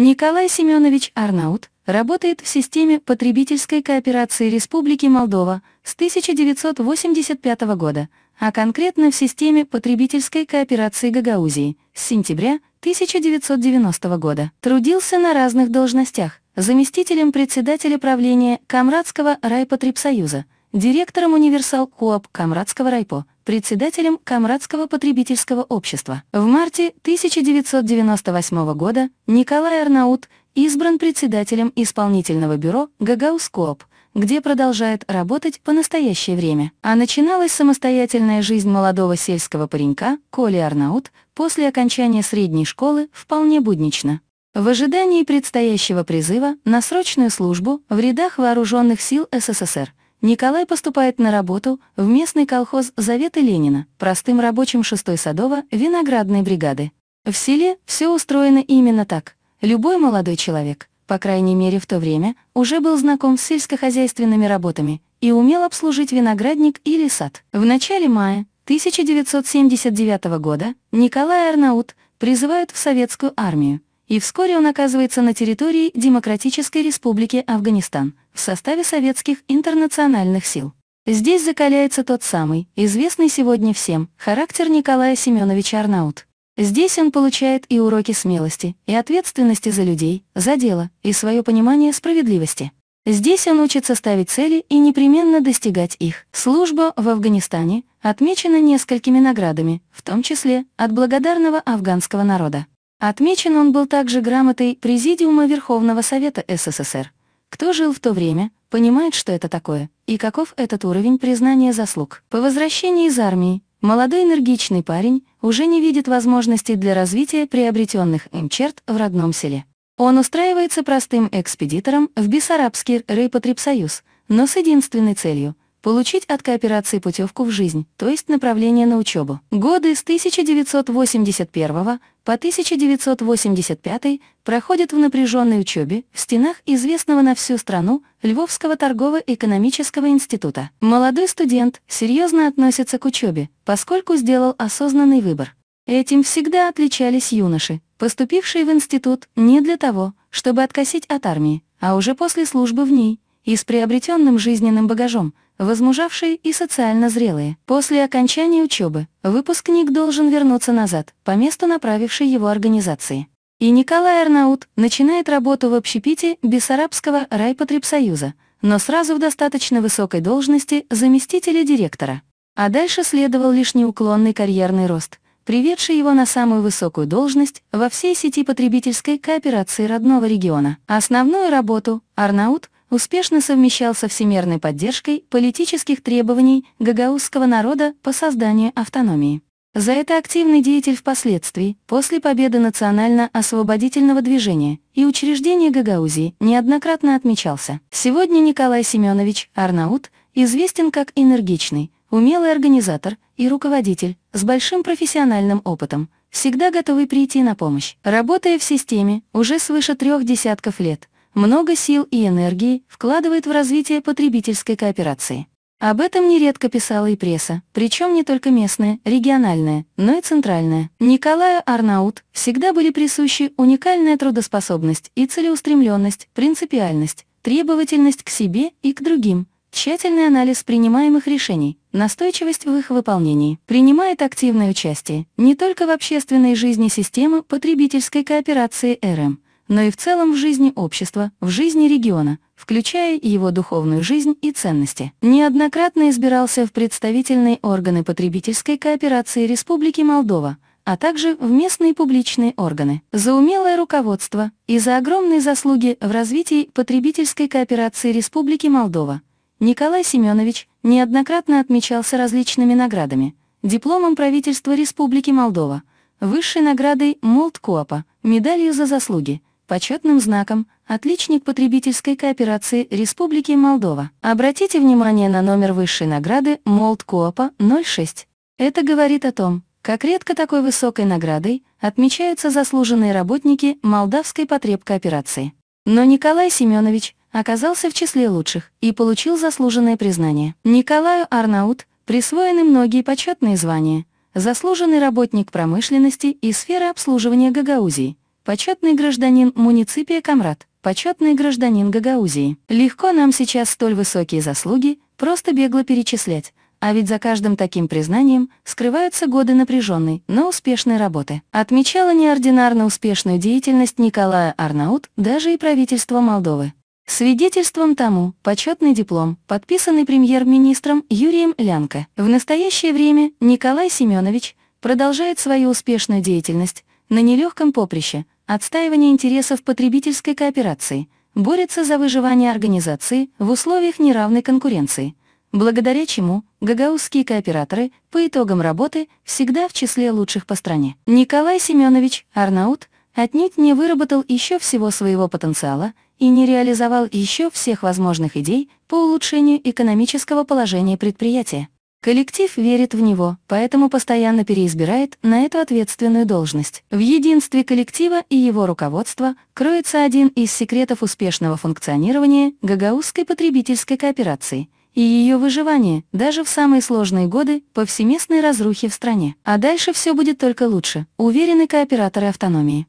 Николай Семенович Арнаут работает в системе потребительской кооперации Республики Молдова с 1985 года, а конкретно в системе потребительской кооперации Гагаузии с сентября 1990 года. Трудился на разных должностях, заместителем председателя правления Камрадского райпотребсоюза, директором универсал КОАП Камрадского райпо, председателем Камрадского потребительского общества. В марте 1998 года Николай Арнаут избран председателем исполнительного бюро «Гагаускоп», где продолжает работать по настоящее время. А начиналась самостоятельная жизнь молодого сельского паренька Коли Арнаут после окончания средней школы вполне буднично. В ожидании предстоящего призыва на срочную службу в рядах вооруженных сил СССР Николай поступает на работу в местный колхоз Завета Ленина, простым рабочим 6 Садово виноградной бригады. В селе все устроено именно так. Любой молодой человек, по крайней мере в то время, уже был знаком с сельскохозяйственными работами и умел обслужить виноградник или сад. В начале мая 1979 года Николай Арнаут призывают в советскую армию, и вскоре он оказывается на территории Демократической Республики Афганистан в составе советских интернациональных сил. Здесь закаляется тот самый, известный сегодня всем, характер Николая Семеновича Арнаут. Здесь он получает и уроки смелости, и ответственности за людей, за дело, и свое понимание справедливости. Здесь он учится ставить цели и непременно достигать их. Служба в Афганистане отмечена несколькими наградами, в том числе от благодарного афганского народа. Отмечен он был также грамотой Президиума Верховного Совета СССР. Кто жил в то время, понимает, что это такое, и каков этот уровень признания заслуг. По возвращении из армии, молодой энергичный парень уже не видит возможностей для развития приобретенных им черт в родном селе. Он устраивается простым экспедитором в Бессарабский райпотребсоюз, но с единственной целью — получить от кооперации путевку в жизнь, то есть направление на учебу. Годы с 1981 по 1985 проходят в напряженной учебе в стенах известного на всю страну Львовского торгово-экономического института. Молодой студент серьезно относится к учебе, поскольку сделал осознанный выбор. Этим всегда отличались юноши, поступившие в институт не для того, чтобы откосить от армии, а уже после службы в ней и с приобретенным жизненным багажом – возмужавшие и социально зрелые. После окончания учебы выпускник должен вернуться назад, по месту направившей его организации. И Николай Арнаут начинает работу в общепите Бессарабского райпотребсоюза, но сразу в достаточно высокой должности заместителя директора. А дальше следовал лишь неуклонный карьерный рост, приведший его на самую высокую должность во всей сети потребительской кооперации родного региона. Основную работу Арнаут – успешно совмещал со всемирной поддержкой политических требований гагаузского народа по созданию автономии. За это активный деятель впоследствии, после победы национально-освободительного движения и учреждения Гагаузии, неоднократно отмечался. Сегодня Николай Семенович Арнаут известен как энергичный, умелый организатор и руководитель с большим профессиональным опытом, всегда готовый прийти на помощь. Работая в системе уже свыше трех десятков лет – много сил и энергии вкладывает в развитие потребительской кооперации. Об этом нередко писала и пресса, причем не только местная, региональная, но и центральная. Николаю Арнаут всегда были присущи уникальная трудоспособность и целеустремленность, принципиальность, требовательность к себе и к другим, тщательный анализ принимаемых решений, настойчивость в их выполнении. Принимает активное участие не только в общественной жизни системы потребительской кооперации РМ, но и в целом в жизни общества, в жизни региона, включая его духовную жизнь и ценности. Неоднократно избирался в представительные органы потребительской кооперации Республики Молдова, а также в местные публичные органы. За умелое руководство и за огромные заслуги в развитии потребительской кооперации Республики Молдова Николай Семенович неоднократно отмечался различными наградами, дипломом правительства Республики Молдова, высшей наградой Молдкоапа, медалью за заслуги – почетным знаком «Отличник потребительской кооперации Республики Молдова». Обратите внимание на номер высшей награды Молдкоопа 06. Это говорит о том, как редко такой высокой наградой отмечаются заслуженные работники молдавской потребкооперации. Но Николай Семенович оказался в числе лучших и получил заслуженное признание. Николаю Арнаут присвоены многие почетные звания, заслуженный работник промышленности и сферы обслуживания Гагаузии – почетный гражданин муниципия Камрад, почетный гражданин Гагаузии. Легко нам сейчас столь высокие заслуги просто бегло перечислять, а ведь за каждым таким признанием скрываются годы напряженной, но успешной работы. Отмечала неординарно успешную деятельность Николая Арнаут даже и правительство Молдовы. Свидетельством тому почетный диплом, подписанный премьер-министром Юрием Лянко. В настоящее время Николай Семенович продолжает свою успешную деятельность, на нелегком поприще отстаивания интересов потребительской кооперации, борется за выживание организации в условиях неравной конкуренции, благодаря чему гагаузские кооператоры по итогам работы всегда в числе лучших по стране. Николай Семенович Арнаут отнюдь не выработал еще всего своего потенциала и не реализовал еще всех возможных идей по улучшению экономического положения предприятия. Коллектив верит в него, поэтому постоянно переизбирает на эту ответственную должность. В единстве коллектива и его руководства кроется один из секретов успешного функционирования гагаузской потребительской кооперации и ее выживания даже в самые сложные годы повсеместной разрухи в стране. А дальше все будет только лучше, уверены кооператоры автономии.